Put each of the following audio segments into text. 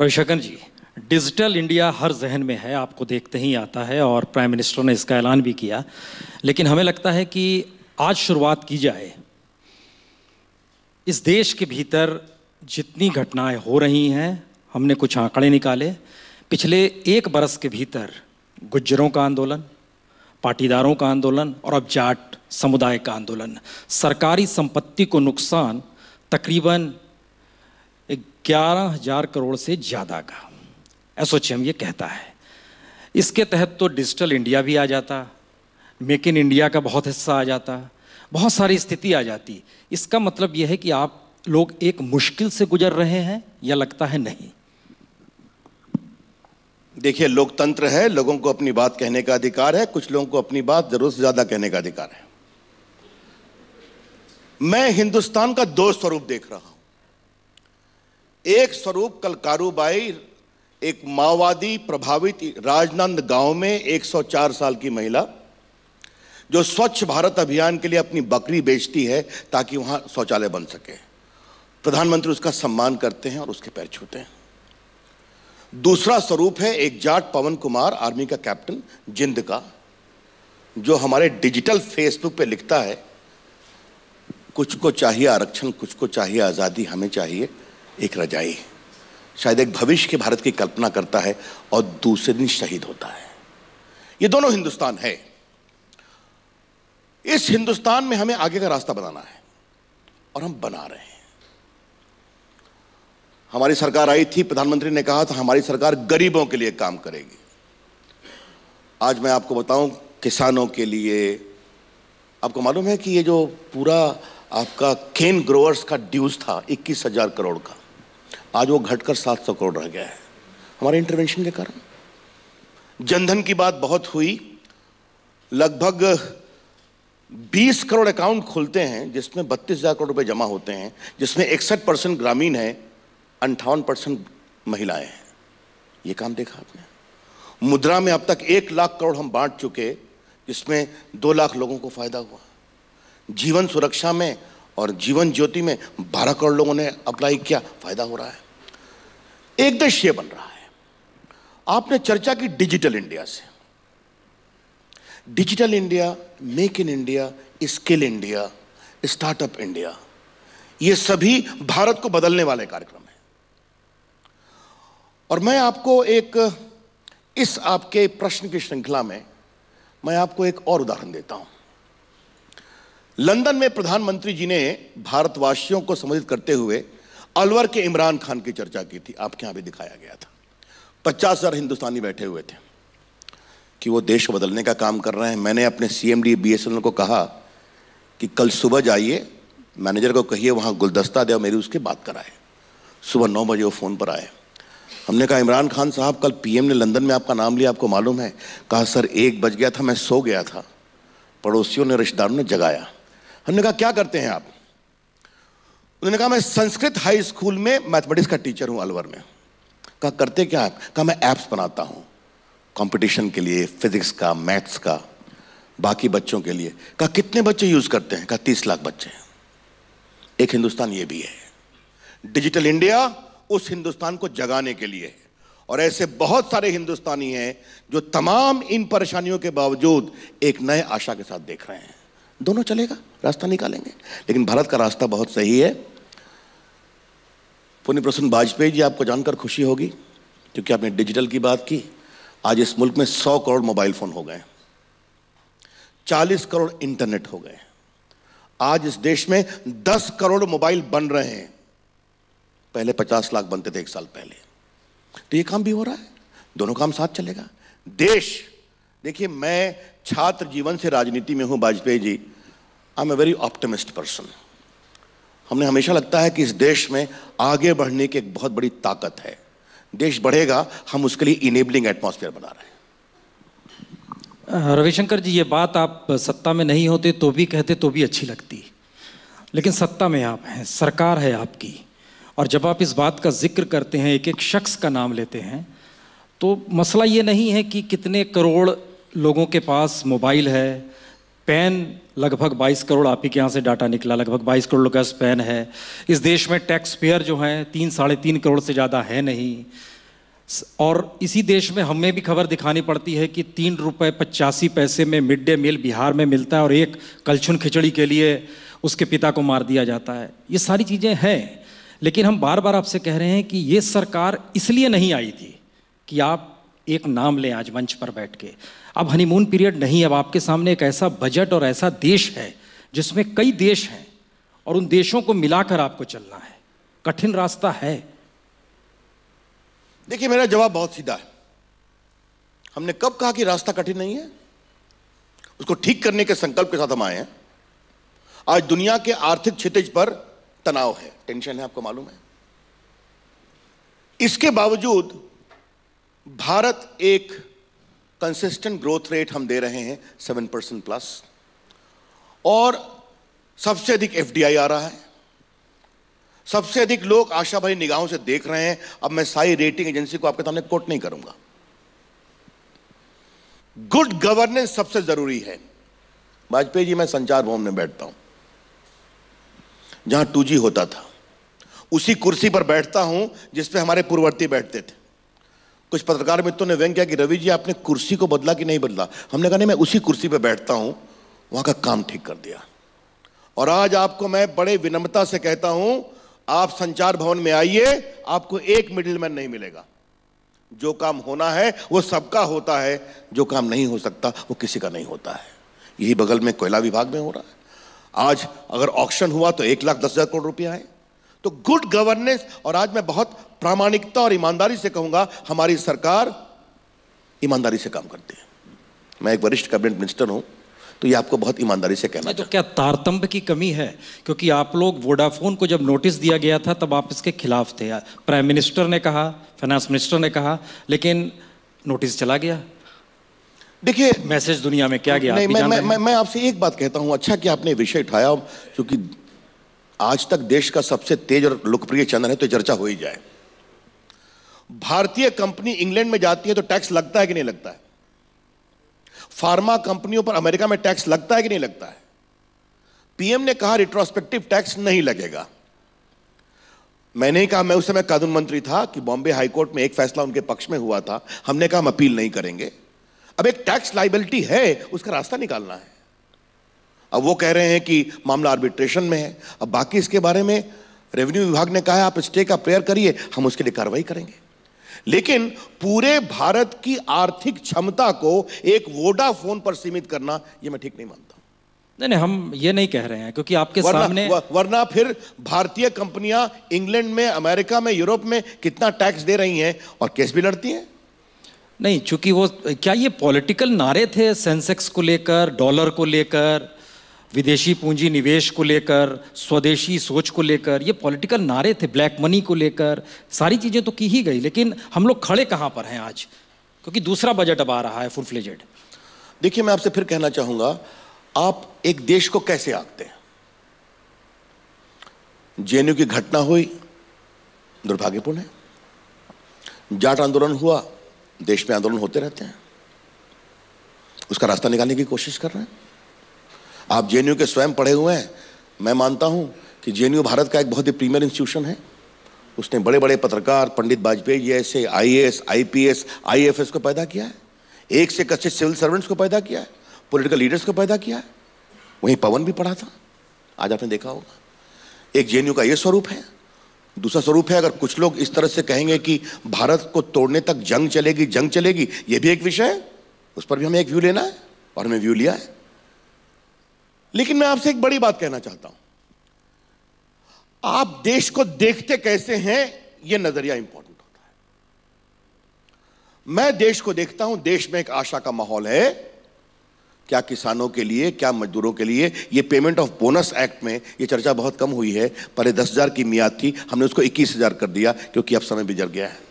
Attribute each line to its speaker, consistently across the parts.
Speaker 1: Ravishankar ji digital India हर जहन में है आपको देखते ही आता है और प्राइम मिनिस्टर ने इसका ऐलान भी किया लेकिन हमें लगता है कि आज शुरुआत की जाए इस देश के भीतर जितनी घटनाएं हो रही हैं हमने कुछ आंकड़े निकाले पिछले एक बरस के भीतर गुज्जरों का आंदोलन पाटीदारों का आंदोलन और अब जाट समुदाय का आंदोलन सरकारी संपत्ति को नुकसान तकरीबन ग्यारह हजार करोड़ से ज़्यादा का एसोचैम ये कहता है इसके तहत तो डिजिटल इंडिया भी आ जाता मेक इन इंडिया का बहुत हिस्सा आ जाता बहुत सारी स्थिति आ जाती इसका मतलब यह है कि आप लोग एक मुश्किल से गुजर रहे हैं या लगता है नहीं
Speaker 2: देखिए लोकतंत्र है लोगों को अपनी बात कहने का अधिकार है कुछ लोगों को अपनी बात जरूर से ज्यादा कहने का अधिकार है मैं हिंदुस्तान का दो स्वरूप देख रहा हूं एक स्वरूप कल कारूबाई एक माओवादी प्रभावित राजनंद गांव में 104 साल की महिला जो स्वच्छ भारत अभियान के लिए अपनी बकरी बेचती है ताकि वहां शौचालय बन सके प्रधानमंत्री उसका सम्मान करते हैं और उसके पैर छूते हैं दूसरा स्वरूप है एक जाट पवन कुमार आर्मी का कैप्टन जिंद का जो हमारे डिजिटल फेसबुक पे लिखता है कुछ को चाहिए आरक्षण कुछ को चाहिए आज़ादी हमें चाहिए एक रजाई शायद एक भविष्य के भारत की कल्पना करता है और दूसरे दिन शहीद होता है ये दोनों हिंदुस्तान है इस हिंदुस्तान में हमें आगे का रास्ता बनाना है और हम बना रहे हैं हमारी सरकार आई थी प्रधानमंत्री ने कहा था हमारी सरकार गरीबों के लिए काम करेगी आज मैं आपको बताऊं किसानों के लिए आपको मालूम है कि ये जो पूरा आपका केन ग्रोवर्स का ड्यूज था इक्कीस हजार करोड़ का आज वो घटकर 700 करोड़ रह गया है हमारे इंटरवेंशन के कारण जनधन की बात बहुत हुई लगभग 20 करोड़ अकाउंट खुलते हैं जिसमें बत्तीस हज़ार करोड़ रुपए जमा होते हैं जिसमें इकसठ परसेंट ग्रामीण है अंठावन परसेंट महिलाएं हैं ये काम देखा आपने मुद्रा में अब तक एक लाख करोड़ हम बांट चुके जिसमें दो लाख लोगों को फायदा हुआ जीवन सुरक्षा में और जीवन ज्योति में बारह करोड़ लोगों ने अप्लाई किया फायदा हो रहा है एक देश ये बन रहा है आपने चर्चा की डिजिटल इंडिया से digital India make in India skill India startup India ये सभी भारत को बदलने वाले कार्यक्रम हैं और मैं आपको एक इस आपके प्रश्न की श्रृंखला में मैं आपको एक और उदाहरण देता हूं लंदन में प्रधानमंत्री जी ने भारतवासियों को संबोधित करते हुए अलवर के इमरान खान की चर्चा की थी आपके यहां भी दिखाया गया था पचास हज़ार हिंदुस्तानी बैठे हुए थे कि वो देश बदलने का काम कर रहे हैं मैंने अपने CMD BSNL D B S को कहा कि कल सुबह जाइए मैनेजर को कहिए वहां गुलदस्ता दे और मेरी उसकी बात कराए सुबह नौ बजे वो फ़ोन पर आए हमने कहा इमरान खान साहब कल पीएम ने लंदन में आपका नाम लिया आपको मालूम है कहा सर एक बज गया था मैं सो गया था पड़ोसियों ने रिश्तेदारों ने जगाया हमने कहा क्या करते हैं आप उन्होंने कहा मैं संस्कृत हाई स्कूल में मैथमेटिक्स का टीचर हूं अलवर में कहा करते क्या आप कहा मैं ऐप्स बनाता हूं कंपटीशन के लिए फिजिक्स का मैथ्स का बाकी बच्चों के लिए कहा कितने बच्चे यूज़ करते हैं कहा तीस लाख बच्चे एक हिंदुस्तान ये भी है डिजिटल इंडिया उस हिंदुस्तान को जगाने के लिए है और ऐसे बहुत सारे हिंदुस्तानी हैं जो तमाम इन परेशानियों के बावजूद एक नए आशा के साथ देख रहे हैं दोनों चलेगा रास्ता निकालेंगे लेकिन भारत का रास्ता बहुत सही है पुण्य प्रसन्न वाजपेयी जी आपको जानकर खुशी होगी क्योंकि आपने डिजिटल की बात की आज इस मुल्क में 100 करोड़ मोबाइल फ़ोन हो गए 40 करोड़ इंटरनेट हो गए आज इस देश में 10 करोड़ मोबाइल बन रहे हैं पहले 50 लाख बनते थे एक साल पहले तो ये काम भी हो रहा है दोनों काम साथ चलेगा देश देखिए मैं छात्र जीवन से राजनीति में हूं Vajpayee ji I am a very optimist person हमने हमेशा लगता है कि इस देश में आगे बढ़ने की एक बहुत बड़ी ताकत है देश बढ़ेगा हम उसके लिए इनेबलिंग एटमोस्फेयर बना रहे हैं
Speaker 1: रविशंकर जी ये बात आप सत्ता में नहीं होते तो भी कहते तो भी अच्छी लगती लेकिन सत्ता में आप हैं सरकार है आपकी और जब आप इस बात का जिक्र करते हैं एक एक शख्स का नाम लेते हैं तो मसला ये नहीं है कि कितने करोड़ लोगों के पास मोबाइल है पेन लगभग 22 करोड़ आप ही के यहाँ से डाटा निकला लगभग 22 करोड़ लोग का पेन है इस देश में टैक्स पेयर जो हैं तीन साढ़े तीन करोड़ से ज़्यादा है नहीं और इसी देश में हमें भी खबर दिखानी पड़ती है कि तीन रुपये पचासी पैसे में मिड डे मील बिहार में मिलता है और एक कलछुन खिचड़ी के लिए उसके पिता को मार दिया जाता है ये सारी चीज़ें हैं लेकिन हम बार बार आपसे कह रहे हैं कि ये सरकार इसलिए नहीं आई थी कि आप एक नाम लें आज मंच पर बैठ के अब हनीमून पीरियड नहीं अब आपके सामने एक ऐसा बजट और ऐसा देश है जिसमें कई देश हैं और उन देशों को मिलाकर
Speaker 2: आपको चलना है कठिन रास्ता है देखिए मेरा जवाब बहुत सीधा है हमने कब कहा कि रास्ता कठिन नहीं है उसको ठीक करने के संकल्प के साथ हम आए हैं आज दुनिया के आर्थिक क्षितिज पर तनाव है टेंशन है आपको मालूम है इसके बावजूद भारत एक कंसिस्टेंट ग्रोथ रेट हम दे रहे हैं सेवन परसेंट प्लस और सबसे अधिक एफडीआई आ रहा है सबसे अधिक लोग आशा भरी निगाहों से देख रहे हैं अब मैं सारी रेटिंग एजेंसी को आपके सामने कोट नहीं करूंगा गुड गवर्नेंस सबसे जरूरी है वाजपेयी जी मैं संचार भवन में बैठता हूं जहां टू होता था उसी कुर्सी पर बैठता हूं जिसपे हमारे पूर्ववर्ती बैठते थे कुछ पत्रकार मित्रों ने व्यंग किया कि रवि जी आपने कुर्सी को बदला कि नहीं बदला हमने कहा नहीं मैं उसी कुर्सी पर बैठता हूं वहां का काम ठीक कर दिया और आज आपको मैं बड़े विनम्रता से कहता हूं आप संचार भवन में आइए आपको एक मिडिलमैन नहीं मिलेगा जो काम होना है वो सबका होता है जो काम नहीं हो सकता वो किसी का नहीं होता है यही बगल में कोयला विभाग में हो रहा है आज अगर ऑक्शन हुआ तो एक लाख दस हज़ार करोड़ रुपया है तो गुड गवर्नेंस और आज मैं बहुत प्रामाणिकता और ईमानदारी से कहूंगा हमारी सरकार ईमानदारी से काम करती है मैं एक वरिष्ठ कैबिनेट मिनिस्टर हूं तो ये आपको बहुत ईमानदारी से कहना तो
Speaker 1: क्या तारतम्य की कमी है क्योंकि आप लोग वोडाफोन को जब नोटिस दिया गया था तब आप इसके खिलाफ थे प्राइम मिनिस्टर ने कहा फाइनेंस मिनिस्टर ने कहा लेकिन नोटिस चला गया देखिए मैसेज दुनिया में क्या गया नहीं, मैं, मैं, मैं,
Speaker 2: मैं आपसे एक बात कहता हूं अच्छा कि आपने विषय उठाया क्योंकि आज तक देश का सबसे तेज और लोकप्रिय चैनल है तो चर्चा हो ही जाए भारतीय कंपनी इंग्लैंड में जाती है तो टैक्स लगता है कि नहीं लगता है फार्मा कंपनियों पर अमेरिका में टैक्स लगता है कि नहीं लगता है पीएम ने कहा रिट्रोस्पेक्टिव टैक्स नहीं लगेगा मैंने कहा मैं उस समय कानून मंत्री था कि बॉम्बे हाईकोर्ट में एक फैसला उनके पक्ष में हुआ था हमने कहा हम अपील नहीं करेंगे अब एक टैक्स लाइबिलिटी है उसका रास्ता निकालना है अब वो कह रहे हैं कि मामला आर्बिट्रेशन में है अब बाकी इसके बारे में रेवेन्यू विभाग ने कहा है आप स्टे का प्रेयर करिए हम उसके लिए कार्रवाई करेंगे लेकिन पूरे भारत की आर्थिक क्षमता को एक वोडाफोन पर सीमित करना यह मैं ठीक नहीं मानता नहीं नहीं हम ये नहीं कह रहे हैं क्योंकि आपके वरना, सामने वरना फिर भारतीय कंपनियां इंग्लैंड में अमेरिका में यूरोप में कितना टैक्स दे रही हैं और केस भी लड़ती हैं
Speaker 1: नहीं चूंकि वो क्या ये पॉलिटिकल नारे थे सेंसेक्स को लेकर डॉलर को लेकर विदेशी पूंजी निवेश को लेकर स्वदेशी सोच को लेकर ये पॉलिटिकल नारे थे ब्लैक मनी को लेकर सारी चीज़ें तो की ही गई लेकिन हम लोग खड़े कहाँ
Speaker 2: पर हैं आज क्योंकि दूसरा बजट अब आ रहा है फुल फ्लेजेड देखिए मैं आपसे फिर कहना चाहूंगा आप एक देश को कैसे आंकते हैं जेएनयू की घटना हुई दुर्भाग्यपूर्ण है जाट आंदोलन हुआ देश में आंदोलन होते रहते हैं उसका रास्ता निकालने की कोशिश कर रहे हैं आप जे के स्वयं पढ़े हुए हैं मैं मानता हूँ कि जे भारत का एक बहुत ही प्रीमियर इंस्टीट्यूशन है उसने बड़े बड़े पत्रकार पंडित वाजपेयी ऐसे I S I P S I F S को पैदा किया है एक से एक अच्छे सिविल सर्वेंट्स को पैदा किया है पोलिटिकल लीडर्स को पैदा किया है वहीं पवन भी पढ़ा था आज आपने देखा होगा एक जे का ये स्वरूप है दूसरा स्वरूप है अगर कुछ लोग इस तरह से कहेंगे कि भारत को तोड़ने तक जंग चलेगी जंग चलेगी ये भी एक विषय है उस पर भी हमें एक व्यू लेना है और हमें व्यू लिया है लेकिन मैं आपसे एक बड़ी बात कहना चाहता हूं आप देश को देखते कैसे हैं यह नजरिया इंपॉर्टेंट होता है मैं देश को देखता हूं देश में एक आशा का माहौल है क्या किसानों के लिए क्या मजदूरों के लिए ये पेमेंट ऑफ बोनस एक्ट में ये चर्चा बहुत कम हुई है पर दस हज़ार की मियाद थी हमने उसको इक्कीस हज़ार कर दिया क्योंकि अब समय बिजर गया है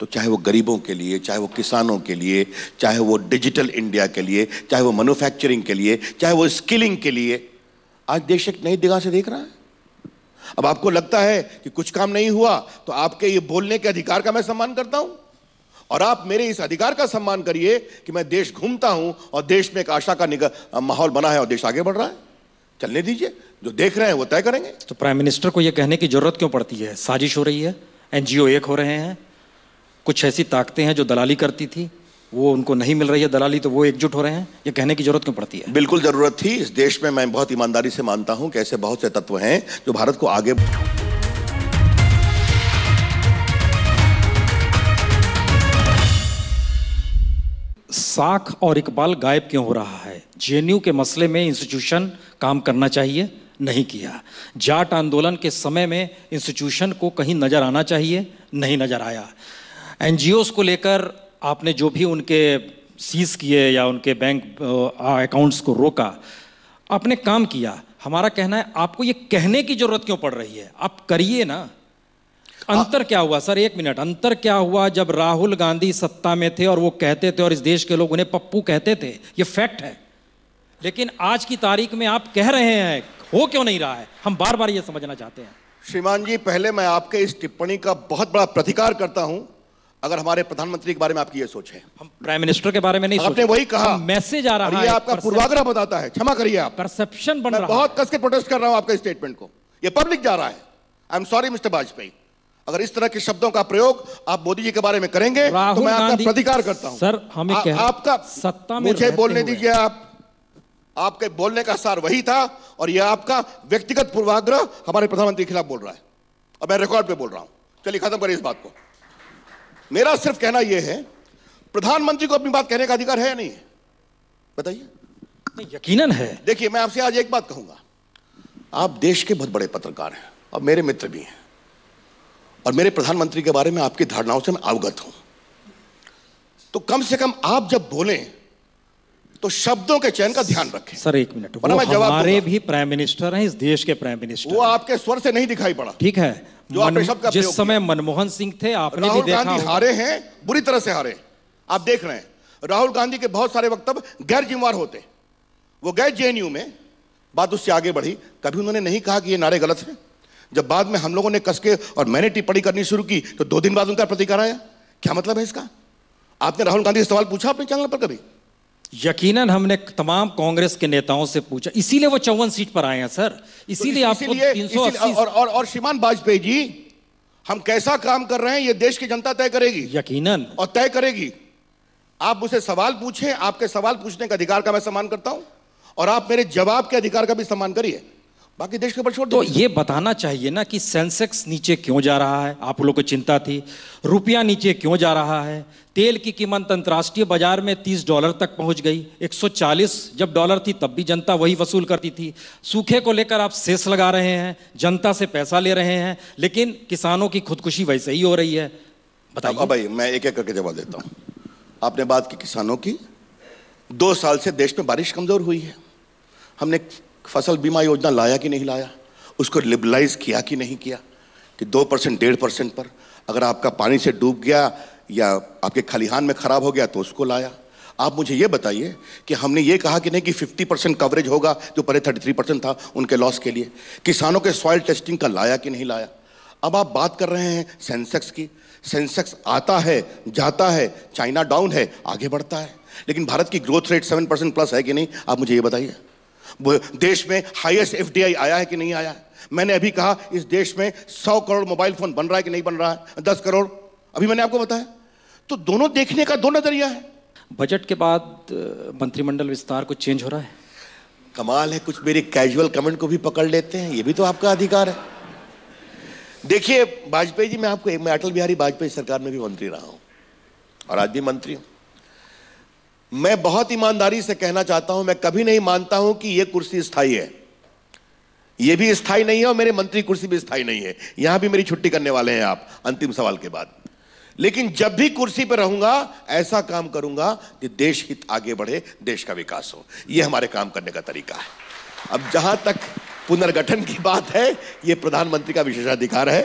Speaker 2: तो चाहे वो गरीबों के लिए चाहे वो किसानों के लिए चाहे वो डिजिटल इंडिया के लिए चाहे वो मैन्युफैक्चरिंग के लिए चाहे वो स्किलिंग के लिए आज देश एक नई दिगा से देख रहा है अब आपको लगता है कि कुछ काम नहीं हुआ तो आपके ये बोलने के अधिकार का मैं सम्मान करता हूं और आप मेरे इस अधिकार का सम्मान करिए कि मैं देश घूमता हूं और देश में एक आशा का माहौल बना है और देश आगे बढ़ रहा है चलने दीजिए जो देख रहे हैं वो तय करेंगे
Speaker 1: तो प्राइम मिनिस्टर को यह कहने की जरूरत क्यों पड़ती है साजिश हो रही है एनजीओ एक हो रहे हैं कुछ ऐसी ताकतें हैं जो दलाली करती थी वो उनको नहीं मिल रही है दलाली तो वो एकजुट हो रहे हैं ये कहने की जरूरत क्यों पड़ती है
Speaker 2: बिल्कुल ज़रूरत थी इस देश में मैं बहुत ईमानदारी से मानता हूं कि ऐसे बहुत से तत्व हैं जो भारत को आगे
Speaker 1: साख और इकबाल गायब क्यों हो रहा है जे के मसले में इंस्टीट्यूशन काम करना चाहिए नहीं किया जाट आंदोलन के समय में इंस्टीट्यूशन को कहीं नज़र आना चाहिए नहीं नज़र आया एन को लेकर आपने जो भी उनके सीज किए या उनके बैंक अकाउंट्स को रोका आपने काम किया हमारा कहना है आपको ये कहने की जरूरत क्यों पड़ रही है आप करिए ना अंतर क्या हुआ सर एक मिनट अंतर क्या हुआ जब राहुल गांधी सत्ता में थे और वो कहते थे और इस देश के लोग उन्हें पप्पू कहते थे ये फैक्ट है लेकिन आज की तारीख में आप कह रहे हैं हो क्यों नहीं रहा है हम बार बार ये समझना चाहते हैं
Speaker 2: श्रीमान जी पहले मैं आपके इस टिप्पणी का बहुत बड़ा प्रतिकार करता हूं अगर हमारे प्रधानमंत्री के बारे में आपकी ये सोच है हम
Speaker 1: प्राइम मिनिस्टर के बारे में नहीं आपने वही कहा मैसेज आ रहा है आपका पूर्वाग्रह बताता
Speaker 2: है क्षमा करिए आप परसेप्शन बन रहा बहुत कस के प्रोटेस्ट कर रहा हूं आपके स्टेटमेंट को ये पब्लिक जा रहा है I am sorry mister Vajpayee अगर इस तरह के शब्दों का प्रयोग आप मोदी जी के बारे में करेंगे तो मैं आपका प्रतिकार करता हूं सर हमें आ, क्या आपका सत्ता में मुझे बोलने दीजिए आप आपके बोलने का सार वही था और यह आपका व्यक्तिगत पूर्वाग्रह हमारे प्रधानमंत्री के खिलाफ बोल रहा है और मैं रिकॉर्ड पे बोल रहा हूं चलिए खत्म करिए इस बात को मेरा सिर्फ कहना यह है प्रधानमंत्री को अपनी बात कहने का अधिकार है या नहीं बताइए यकीनन है देखिए मैं आपसे आज एक बात कहूंगा आप देश के बहुत बड़े पत्रकार हैं और मेरे मित्र भी हैं और मेरे प्रधानमंत्री के बारे में आपकी धारणाओं से मैं अवगत हूं तो कम से कम आप जब बोलें तो शब्दों के चयन का ध्यान रखें सर एक मिनट हमारे भी प्राइम मिनिस्टर हैं इस देश के प्राइम मिनिस्टर वो आपके स्वर से नहीं दिखाई पड़ा ठीक
Speaker 1: है जो मन, आपने शब्द का जिस समय मनमोहन सिंह थे आपने भी देखा हारे हैं
Speaker 2: बुरी तरह से हारे आप देख रहे हैं राहुल गांधी के बहुत सारे वक्तव्य गैर जिम्मेवार होते वो गए जे में बात उससे आगे बढ़ी कभी उन्होंने नहीं कहा कि ये नारे गलत है जब बाद में हम लोगों ने कसके और मैंने टिप्पणी करनी शुरू की तो दो दिन बाद उनका प्रतिकार आया क्या मतलब है इसका आपने राहुल गांधी से सवाल पूछा अपने चैनल पर कभी
Speaker 1: यकीनन हमने तमाम कांग्रेस के नेताओं से पूछा इसीलिए वो चौवन सीट पर आए हैं सर तो इसीलिए तो इस, तीन सौ और,
Speaker 2: और, और श्रीमान वाजपेयी जी हम कैसा काम कर रहे हैं ये देश की जनता तय करेगी यकीनन और तय करेगी आप मुझसे सवाल पूछें आपके सवाल पूछने का अधिकार का मैं सम्मान करता हूं और आप मेरे जवाब के अधिकार का भी सम्मान करिए बाकी देश के ऊपर छोड़ तो ये
Speaker 1: बताना चाहिए ना कि सेंसेक्स नीचे क्यों जा रहा है आप लोगों को चिंता थी रुपया नीचे क्यों जा रहा है तेल की कीमत अंतर्राष्ट्रीय बाजार में 30 डॉलर तक पहुंच गई 140 जब डॉलर थी तब भी जनता वही वसूल करती थी सूखे को लेकर आप सेस लगा रहे हैं जनता से पैसा ले रहे
Speaker 2: हैं लेकिन किसानों की खुदकुशी वैसे ही हो रही है बताओ भाई मैं एक एक करके जवाब देता हूँ आपने बात की किसानों की दो साल से देश में बारिश कमज़ोर हुई है हमने फसल बीमा योजना लाया कि नहीं लाया उसको लिबलाइज किया कि नहीं किया कि दो परसेंट डेढ़ परसेंट पर अगर आपका पानी से डूब गया या आपके खलिहान में ख़राब हो गया तो उसको लाया आप मुझे ये बताइए कि हमने ये कहा कि नहीं कि 50 परसेंट कवरेज होगा जो पहले 33 परसेंट था उनके लॉस के लिए किसानों के सॉइल टेस्टिंग का लाया कि नहीं लाया अब आप बात कर रहे हैं सेंसेक्स की सेंसेक्स आता है जाता है चाइना डाउन है आगे बढ़ता है लेकिन भारत की growth rate seven percent plus है कि नहीं आप मुझे ये बताइए देश में हाईएस्ट एफडीआई आया है कि नहीं आया है मैंने अभी कहा इस देश में सौ करोड़ मोबाइल फोन बन रहा है कि नहीं बन रहा है दस करोड़ अभी मैंने आपको बताया तो दोनों देखने का दो नजरिया है बजट के बाद मंत्रिमंडल विस्तार को चेंज हो रहा है कमाल है कुछ मेरे कैजुअल कमेंट को भी पकड़ लेते हैं ये भी तो आपका अधिकार है देखिए वाजपेयी जी मैं आपको एक मैं अटल बिहारी वाजपेयी सरकार में भी मंत्री रहा हूँ और आज भी मंत्री हूँ मैं बहुत ईमानदारी से कहना चाहता हूं मैं कभी नहीं मानता हूं कि यह कुर्सी स्थायी है यह भी स्थायी नहीं है और मेरे मंत्री कुर्सी भी स्थायी नहीं है यहां भी मेरी छुट्टी करने वाले हैं आप अंतिम सवाल के बाद लेकिन जब भी कुर्सी पर रहूंगा ऐसा काम करूंगा कि देश हित आगे बढ़े देश का विकास हो यह हमारे काम करने का तरीका है अब जहां तक पुनर्गठन की बात है यह प्रधानमंत्री का विशेषाधिकार है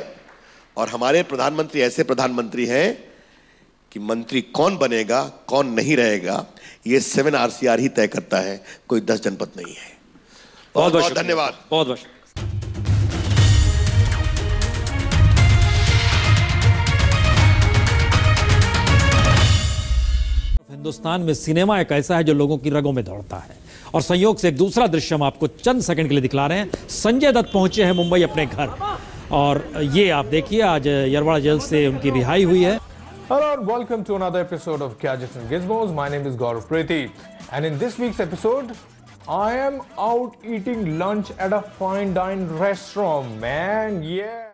Speaker 2: और हमारे प्रधानमंत्री ऐसे प्रधानमंत्री हैं कि मंत्री कौन बनेगा कौन नहीं रहेगा ये सेवन आरसीआर ही तय करता है कोई दस जनपद नहीं है बहुत बहुत धन्यवाद बहुत बहुत
Speaker 1: हिंदुस्तान में सिनेमा एक ऐसा है जो लोगों की रगों में दौड़ता है और संयोग से एक दूसरा दृश्य हम आपको चंद सेकंड के लिए दिखला रहे हैं संजय दत्त पहुंचे हैं मुंबई अपने घर और ये आप देखिए आज यरवाड़ा जेल से उनकी रिहाई हुई है Hello and welcome to another episode of Gadgets and Gizmos. My name is Gaurav Preeti, and in this week's episode, I am out eating lunch at a fine dine restaurant. Man, yeah.